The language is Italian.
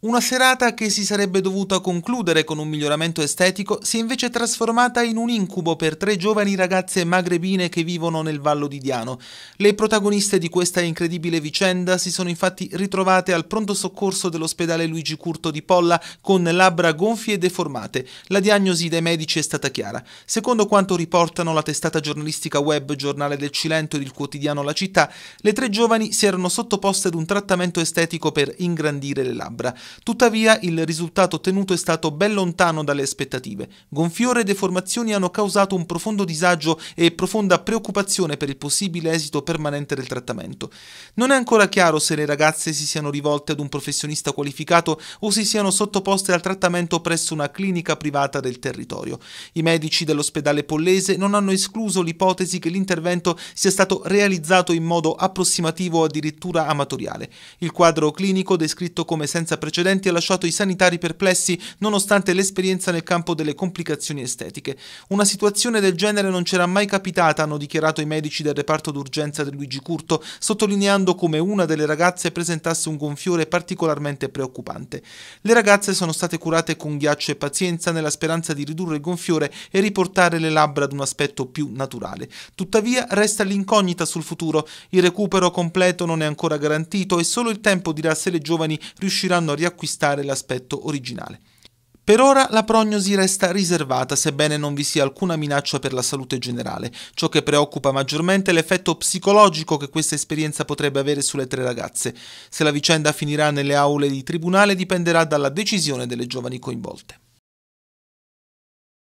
Una serata che si sarebbe dovuta concludere con un miglioramento estetico si è invece trasformata in un incubo per tre giovani ragazze magrebine che vivono nel Vallo di Diano. Le protagoniste di questa incredibile vicenda si sono infatti ritrovate al pronto soccorso dell'ospedale Luigi Curto di Polla con labbra gonfie e deformate. La diagnosi dei medici è stata chiara. Secondo quanto riportano la testata giornalistica web Giornale del Cilento ed il quotidiano La Città, le tre giovani si erano sottoposte ad un trattamento estetico per ingrandire le labbra. Tuttavia il risultato ottenuto è stato ben lontano dalle aspettative. Gonfiore e deformazioni hanno causato un profondo disagio e profonda preoccupazione per il possibile esito permanente del trattamento. Non è ancora chiaro se le ragazze si siano rivolte ad un professionista qualificato o si siano sottoposte al trattamento presso una clinica privata del territorio. I medici dell'ospedale Pollese non hanno escluso l'ipotesi che l'intervento sia stato realizzato in modo approssimativo o addirittura amatoriale. Il quadro clinico, descritto come senza precedenti, precedenti ha lasciato i sanitari perplessi nonostante l'esperienza nel campo delle complicazioni estetiche. Una situazione del genere non c'era mai capitata, hanno dichiarato i medici del reparto d'urgenza del Luigi Curto, sottolineando come una delle ragazze presentasse un gonfiore particolarmente preoccupante. Le ragazze sono state curate con ghiaccio e pazienza nella speranza di ridurre il gonfiore e riportare le labbra ad un aspetto più naturale. Tuttavia resta l'incognita sul futuro, il recupero completo non è ancora garantito e solo il tempo dirà se le giovani riusciranno a riaccompagnare riacquistare l'aspetto originale. Per ora la prognosi resta riservata, sebbene non vi sia alcuna minaccia per la salute generale. Ciò che preoccupa maggiormente è l'effetto psicologico che questa esperienza potrebbe avere sulle tre ragazze. Se la vicenda finirà nelle aule di tribunale dipenderà dalla decisione delle giovani coinvolte.